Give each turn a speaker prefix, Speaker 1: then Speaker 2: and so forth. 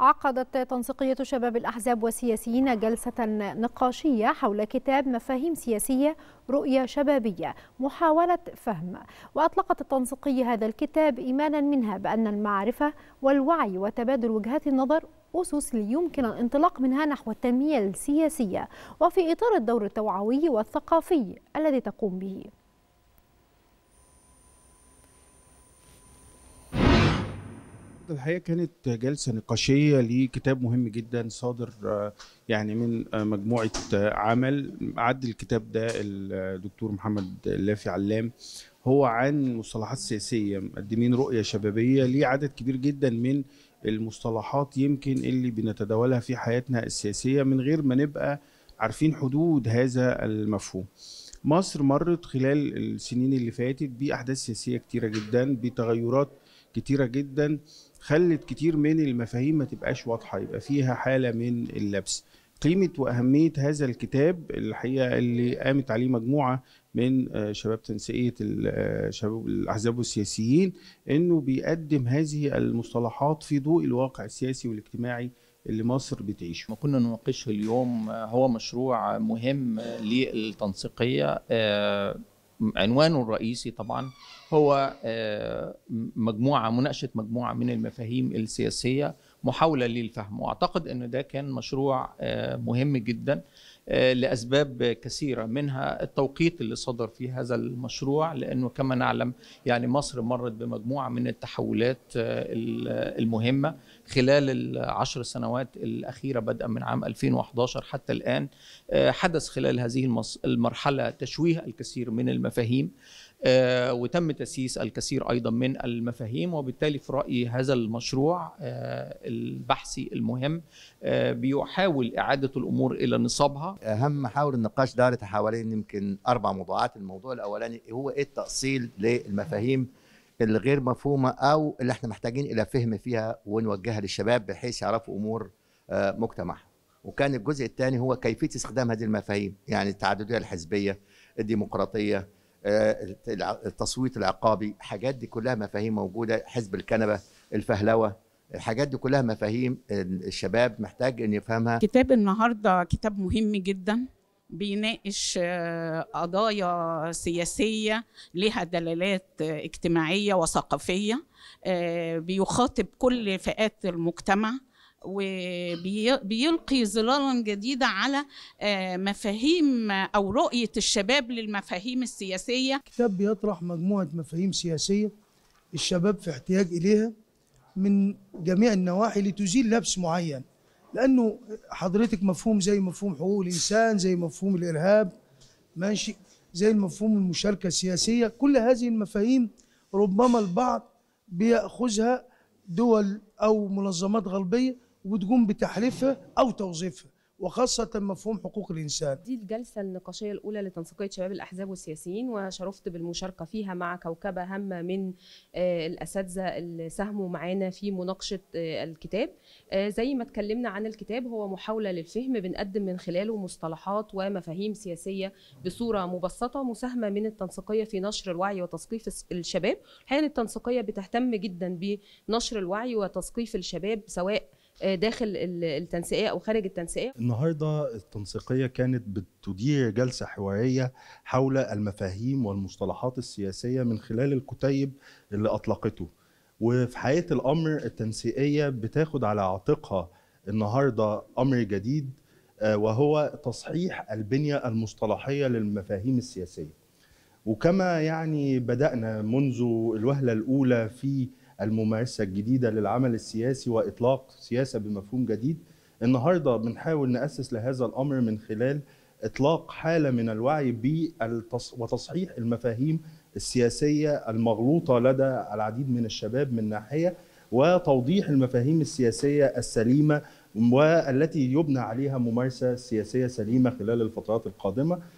Speaker 1: عقدت تنسيقية شباب الأحزاب والسياسيين جلسة نقاشية حول كتاب مفاهيم سياسية رؤية شبابية محاولة فهم وأطلقت التنسيقية هذا الكتاب إيمانا منها بأن المعرفة والوعي وتبادل وجهات النظر أسس يمكن الانطلاق منها نحو التنمية السياسية وفي إطار الدور التوعوي والثقافي الذي تقوم به
Speaker 2: الحقيقه كانت جلسه نقاشيه لكتاب مهم جدا صادر آه، يعني من آه، مجموعه آه، عمل عد الكتاب ده الدكتور محمد لافي علام هو عن مصطلحات سياسيه مقدمين رؤيه شبابيه ليه عدد كبير جدا من المصطلحات يمكن اللي بنتداولها في حياتنا السياسيه من غير ما نبقى عارفين حدود هذا المفهوم. مصر مرت خلال السنين اللي فاتت باحداث سياسيه كتيره جدا بتغيرات كتيرة جدا خلت كتير من المفاهيم ما تبقاش واضحه يبقى فيها حاله من اللبس قيمة وأهمية هذا الكتاب الحقيقة اللي قامت عليه مجموعة من آه، شباب تنسيقية الشباب آه، الأحزاب والسياسيين إنه بيقدم هذه المصطلحات في ضوء الواقع
Speaker 3: السياسي والاجتماعي اللي مصر بتعيشه. ما كنا نناقشه اليوم آه، هو مشروع مهم للتنسيقية عنوانه الرئيسي طبعا هو آه، مجموعه مناقشه مجموعه من المفاهيم السياسيه محاوله للفهم واعتقد ان ده كان مشروع آه، مهم جدا آه، لاسباب كثيره منها التوقيت اللي صدر فيه هذا المشروع لانه كما نعلم يعني مصر مرت بمجموعه من التحولات آه، المهمه خلال العشر سنوات الاخيره بدءا من عام 2011 حتى الان آه، حدث خلال هذه المرحله تشويه الكثير من المفاهيم وتم تسييس الكثير ايضا من المفاهيم وبالتالي في رايي هذا المشروع البحثي المهم بيحاول اعاده الامور الى نصابها اهم
Speaker 4: محاور النقاش دارت حوالين يمكن اربع موضوعات الموضوع الاولاني هو ايه التاصيل للمفاهيم الغير مفهومه او اللي احنا محتاجين الى فهم فيها ونوجهها للشباب بحيث يعرفوا امور آه، مجتمعهم وكان الجزء الثاني هو كيفيه استخدام هذه المفاهيم يعني التعدديه الحزبيه الديمقراطيه آه، التصويت العقابي الحاجات دي كلها مفاهيم موجوده حزب الكنبه الفهلوه الحاجات دي كلها مفاهيم الشباب محتاج ان يفهمها كتاب
Speaker 5: النهارده كتاب مهم جدا بيناقش آه، قضايا سياسيه لها دلالات آه، اجتماعيه وثقافيه آه، بيخاطب كل فئات المجتمع وبيلقي ظلالا جديدة على مفاهيم او رؤيه الشباب للمفاهيم السياسيه.
Speaker 6: كتاب بيطرح مجموعه مفاهيم سياسيه الشباب في احتياج اليها من جميع النواحي لتزيل لبس معين لانه حضرتك مفهوم زي مفهوم حقوق الانسان زي مفهوم الارهاب ماشي زي المفهوم المشاركه السياسيه كل هذه المفاهيم ربما البعض بياخذها دول او منظمات غربيه وبتقوم بتحريفها او توظيفها وخاصة مفهوم حقوق الإنسان
Speaker 1: دي الجلسة النقاشية الأولى لتنسيقية شباب الأحزاب والسياسيين وشرفت بالمشاركة فيها مع كوكبة هامة من آه، الأساتذة اللي ساهموا معانا في مناقشة آه، الكتاب آه، زي ما اتكلمنا عن الكتاب هو محاولة للفهم بنقدم من خلاله مصطلحات ومفاهيم سياسية بصورة مبسطة مساهمة من التنسيقية في نشر الوعي وتثقيف الشباب الحقيقة التنسيقية بتهتم جدا بنشر الوعي وتثقيف الشباب سواء آه، داخل التنسيقيه او خارج التنسيقيه
Speaker 7: النهارده التنسيقيه كانت بتدير جلسه حواريه حول المفاهيم والمصطلحات السياسيه من خلال الكتيب اللي اطلقته وفي حقيقه الامر التنسيقيه بتاخد على عاتقها النهارده امر جديد آه، وهو تصحيح البنيه المصطلحيه للمفاهيم السياسيه وكما يعني بدانا منذ الوهله الاولى في الممارسه الجديده للعمل السياسي واطلاق سياسه بمفهوم جديد النهارده بنحاول ناسس لهذا الامر من خلال اطلاق حاله من الوعي وتصحيح المفاهيم السياسيه المغلوطه لدى العديد من الشباب من ناحيه وتوضيح المفاهيم السياسيه السليمه والتي يبنى عليها ممارسه سياسيه سليمه خلال الفترات القادمه